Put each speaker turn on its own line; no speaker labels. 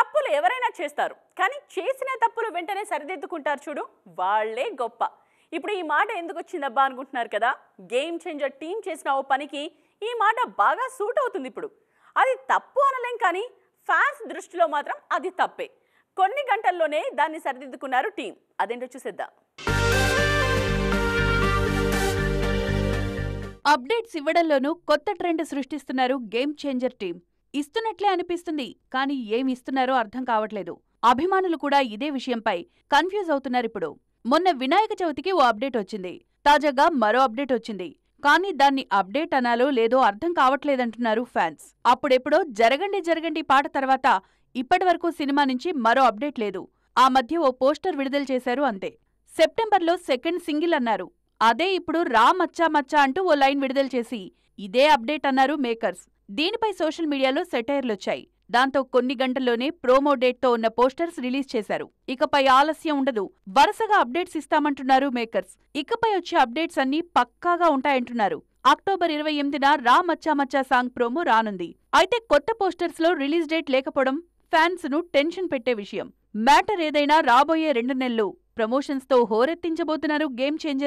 తప్పులు ఎవరైనా చేస్తారు కానీ చేసిన తప్పులు వెంటనే సరిదిద్దుకుంటారు చూడు వాళ్లే గొప్ప ఇప్పుడు ఈ మాట ఎందుకు వచ్చిందబ్బా అనుకుంటున్నారు కదా గేమ్ చేంజర్ టీం చేసిన ఓ పనికి ఈ మాట బాగా సూట్ అవుతుంది ఇప్పుడు అది తప్పు అనలేం కానీ ఫ్యాన్స్ దృష్టిలో మాత్రం అది తప్పే కొన్ని గంటల్లోనే దాన్ని సరిదిద్దుకున్నారు టీం అదేంటో చూసేద్దాం అప్డేట్స్
ఇవ్వడంలోనూ కొత్త ట్రెండ్ సృష్టిస్తున్నారు గేమ్ చేంజర్ టీం ఇస్తున్నట్లే అనిపిస్తుంది కానీ ఏమిస్తున్నారో అర్థం కావట్లేదు అభిమానులు కూడా ఇదే విషయంపై కన్ఫ్యూజ్ అవుతున్నారిప్పుడు మొన్న వినాయక చవితికి ఓ అప్డేట్ వచ్చింది తాజాగా మరో అప్డేట్ వచ్చింది కానీ దాన్ని అప్డేట్ అనాలో లేదో అర్థం కావట్లేదంటున్నారు ఫ్యాన్స్ అప్పుడెప్పుడో జరగండి జరగండి పాట తర్వాత ఇప్పటివరకు సినిమా నుంచి మరో అప్డేట్ లేదు ఆ మధ్య ఓ పోస్టర్ విడుదల చేశారు అంతే సెప్టెంబర్లో సెకండ్ సింగిల్ అన్నారు అదే ఇప్పుడు రా మచ్చా మచ్చా అంటూ ఓ లైన్ విడుదల చేసి ఇదే అప్డేట్ అన్నారు మేకర్స్ దీనిపై సోషల్ మీడియాలో సెటైర్లొచ్చాయి దాంతో కొన్ని గంటల్లోనే ప్రోమో డేట్తో ఉన్న పోస్టర్స్ రిలీజ్ చేశారు ఇకపై ఆలస్యం ఉండదు వరుసగా అప్డేట్స్ ఇస్తామంటున్నారు మేకర్స్ ఇకపై వచ్చే అప్డేట్స్ అన్నీ పక్కాగా ఉంటాయంటున్నారు అక్టోబర్ ఇరవై ఎనిమిదిన రా మచ్చా మచ్చా సాంగ్ ప్రోమో రానుంది అయితే కొత్త పోస్టర్స్ లో రిలీజ్ డేట్ లేకపోవడం ఫ్యాన్స్ ను టెన్షన్ పెట్టే విషయం మ్యాటర్ ఏదైనా రాబోయే రెండు నెలలు ప్రమోషన్స్ తో హోరెత్తించబోతున్నారు గేమ్ చేంజర్